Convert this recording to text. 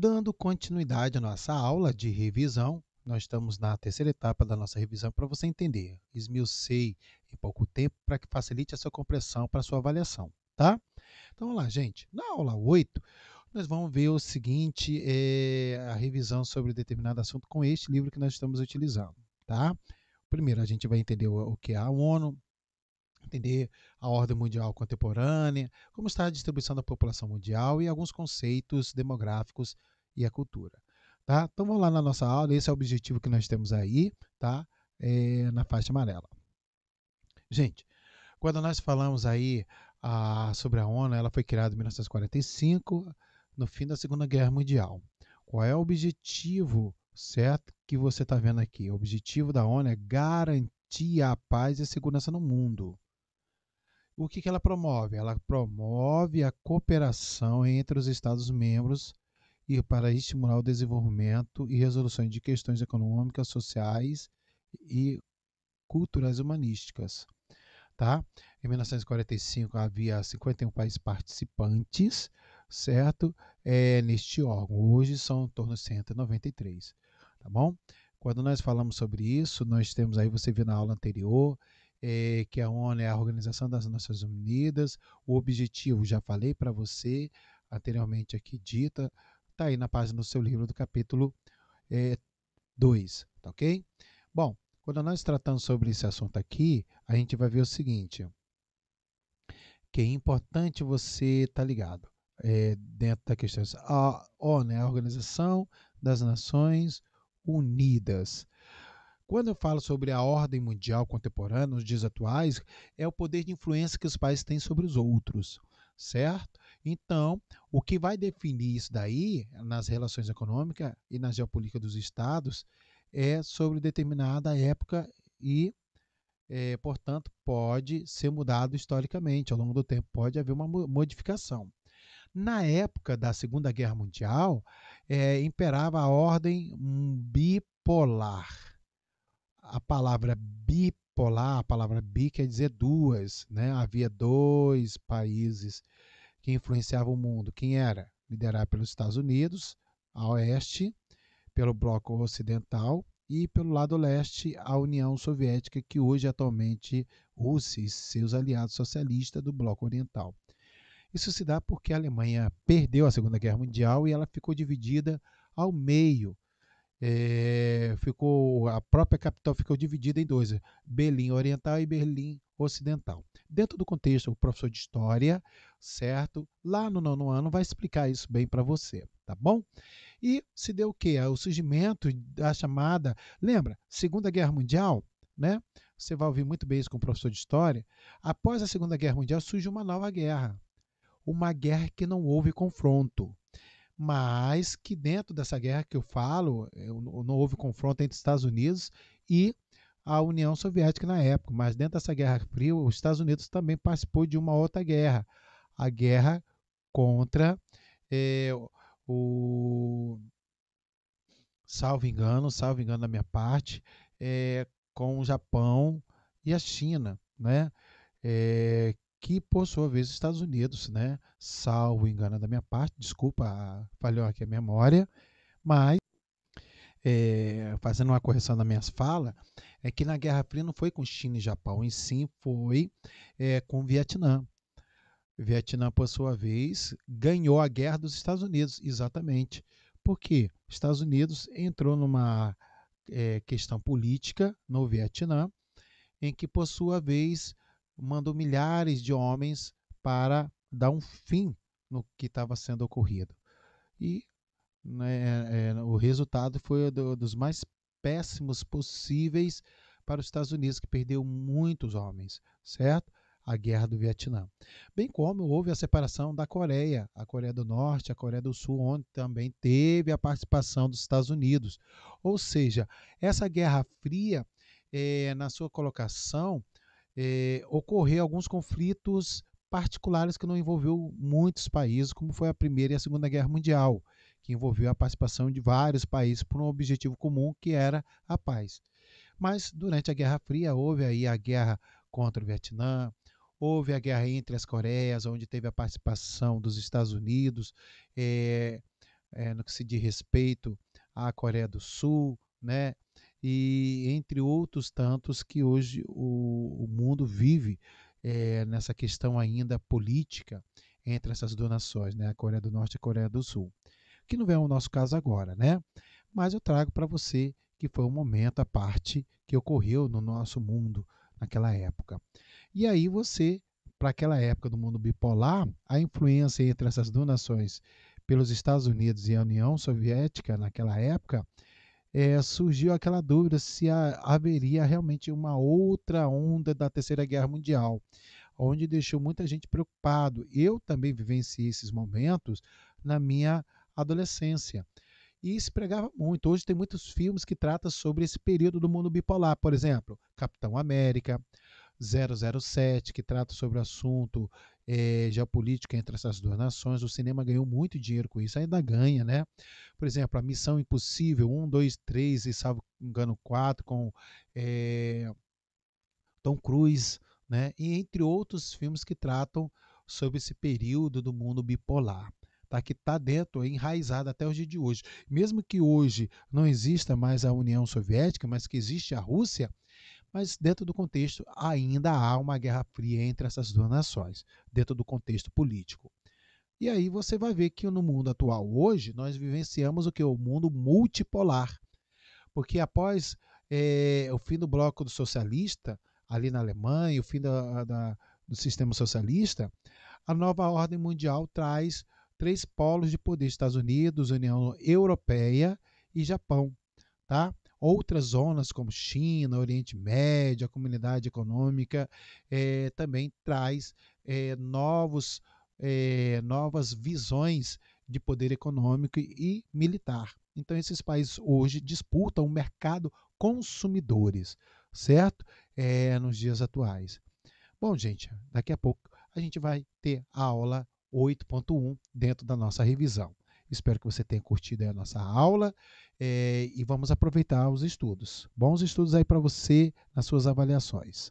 Dando continuidade à nossa aula de revisão, nós estamos na terceira etapa da nossa revisão para você entender. Esmiucei em pouco tempo para que facilite a sua compreensão para a sua avaliação, tá? Então, vamos lá, gente. Na aula 8, nós vamos ver o seguinte, é, a revisão sobre determinado assunto com este livro que nós estamos utilizando, tá? Primeiro, a gente vai entender o, o que é a ONU, entender a ordem mundial contemporânea, como está a distribuição da população mundial e alguns conceitos demográficos e a cultura. Tá? Então vamos lá na nossa aula, esse é o objetivo que nós temos aí, tá? É, na faixa amarela. Gente, quando nós falamos aí a, ah, sobre a ONU, ela foi criada em 1945, no fim da Segunda Guerra Mundial. Qual é o objetivo, certo, que você está vendo aqui? O objetivo da ONU é garantir a paz e a segurança no mundo o que, que ela promove? Ela promove a cooperação entre os Estados-membros e para estimular o desenvolvimento e resolução de questões econômicas, sociais e culturais humanísticas. Tá? Em 1945 havia 51 países participantes, certo? É, neste órgão. Hoje são em torno de 193, tá bom? Quando nós falamos sobre isso, nós temos aí, você viu na aula anterior, é, que a ONU é a Organização das Nações Unidas. O objetivo, já falei para você anteriormente aqui dita, está aí na página do seu livro do capítulo 2, eh, é, tá ok? Bom, quando nós tratamos sobre esse assunto aqui, a gente vai ver o seguinte, que é importante você estar tá ligado é, dentro da questão. A ONU é a Organização das Nações Unidas. Quando eu falo sobre a ordem mundial contemporânea, nos dias atuais, é o poder de influência que os países têm sobre os outros, certo? Então, o que vai definir isso daí, nas relações econômicas e na geopolítica dos estados, é sobre determinada época e, é, portanto, pode ser mudado historicamente. Ao longo do tempo, pode haver uma modificação. Na época da Segunda Guerra Mundial, é, imperava a ordem bipolar a palavra bipolar, a palavra bi quer dizer duas, né? Havia dois países que influenciavam o mundo. Quem era? Liderado pelos Estados Unidos, a oeste, pelo bloco ocidental e pelo lado leste a União Soviética, que hoje atualmente Rússia e seus aliados socialistas do bloco oriental. Isso se dá porque a Alemanha perdeu a Segunda Guerra Mundial e ela ficou dividida ao meio é, ficou a própria capital ficou dividida em dois, eh, Berlim Oriental e Berlim Ocidental. Dentro do contexto, o professor de história, certo? Lá no nono ano vai explicar isso bem para você, tá bom? E se deu o quê? O surgimento da chamada, lembra? Segunda Guerra Mundial, né? Você vai ouvir muito bem isso com o professor de história. Após a Segunda Guerra Mundial surge uma nova guerra, uma guerra que não houve confronto mas que dentro dessa guerra que eu falo, eu, não houve confronto entre Estados Unidos e a União Soviética na época, mas dentro dessa Guerra Fria, os Estados Unidos também participou de uma outra guerra, a guerra contra é, o salvo engano, salvo engano da minha parte, é, com o Japão e a China, né? É, que por sua vez os Estados Unidos, né, salvo engano da minha parte, desculpa, falhou aqui a memória, mas é, fazendo uma correção das minhas falas, é que na Guerra Fria não foi com China e Japão, em sim foi é, com o Vietnã. O Vietnã, por sua vez, ganhou a guerra dos Estados Unidos, exatamente. Porque os Estados Unidos entrou numa é, questão política no Vietnã, em que, por sua vez, mandou milhares de homens para dar um fim no que estava sendo ocorrido. E né, é, é, o resultado foi do, dos mais péssimos possíveis para os Estados Unidos, que perdeu muitos homens, certo? A guerra do Vietnã. Bem como houve a separação da Coreia, a Coreia do Norte, a Coreia do Sul, onde também teve a participação dos Estados Unidos. Ou seja, essa Guerra Fria, é, na sua colocação, é, ocorrer alguns conflitos particulares que não envolveu muitos países, como foi a Primeira e a Segunda Guerra Mundial, que envolveu a participação de vários países por um objetivo comum que era a paz. Mas durante a Guerra Fria houve aí a guerra contra o Vietnã, houve a guerra entre as Coreias, onde teve a participação dos Estados Unidos, é, é, no que se diz respeito à Coreia do Sul, né? e entre outros tantos que hoje o, o mundo vive é, nessa questão ainda política entre essas donações, né? A Coreia do Norte e a Coreia do Sul. Que não vem é o nosso caso agora, né? Mas eu trago para você que foi um momento, a parte que ocorreu no nosso mundo naquela época. E aí você, para aquela época do mundo bipolar, a influência entre essas donações pelos Estados Unidos e a União Soviética naquela época é, surgiu aquela dúvida se a, haveria realmente uma outra onda da Terceira Guerra Mundial, onde deixou muita gente preocupado. Eu também vivenciei esses momentos na minha adolescência. E se pregava muito. Hoje tem muitos filmes que tratam sobre esse período do mundo bipolar, por exemplo, Capitão América, 007, que trata sobre o assunto é, geopolítica entre essas duas nações. O cinema ganhou muito dinheiro com isso, ainda ganha, né? Por exemplo, a Missão Impossível 1, 2, 3 e, salvo engano, 4 com é, Tom Cruise, né? E entre outros filmes que tratam sobre esse período do mundo bipolar tá? que está dentro, é enraizada até o dia de hoje. Mesmo que hoje não exista mais a União Soviética, mas que existe a Rússia, mas dentro do contexto ainda há uma guerra fria entre essas duas nações, dentro do contexto político. E aí você vai ver que no mundo atual hoje nós vivenciamos o que o mundo multipolar, porque após é, o fim do bloco do socialista ali na Alemanha, o fim da, da, do sistema socialista, a nova ordem mundial traz três polos de poder: Estados Unidos, União Europeia e Japão, tá? Outras zonas, como China, Oriente Médio, a comunidade econômica, é, também traz é, novos, é, novas visões de poder econômico e militar. Então, esses países hoje disputam o mercado consumidores, certo? É, nos dias atuais. Bom, gente, daqui a pouco a gente vai ter a aula 8.1 dentro da nossa revisão. Espero que você tenha curtido a nossa aula é, e vamos aproveitar os estudos. Bons estudos aí para você nas suas avaliações.